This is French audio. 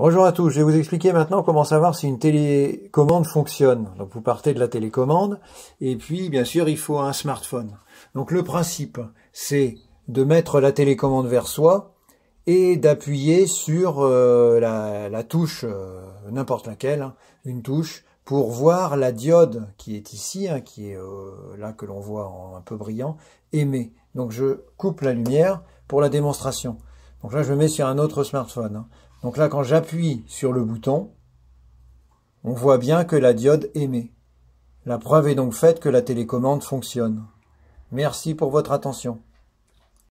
Bonjour à tous, je vais vous expliquer maintenant comment savoir si une télécommande fonctionne. Donc vous partez de la télécommande et puis bien sûr il faut un smartphone. Donc le principe c'est de mettre la télécommande vers soi et d'appuyer sur euh, la, touche, euh, n'importe laquelle, hein, une touche, pour voir la diode qui est ici, hein, qui est euh, là que l'on voit en un peu brillant, aimer. Donc je coupe la lumière pour la démonstration. Donc là je me mets sur un autre smartphone. Hein. Donc là, quand j'appuie sur le bouton, on voit bien que la diode émet. La preuve est donc faite que la télécommande fonctionne. Merci pour votre attention.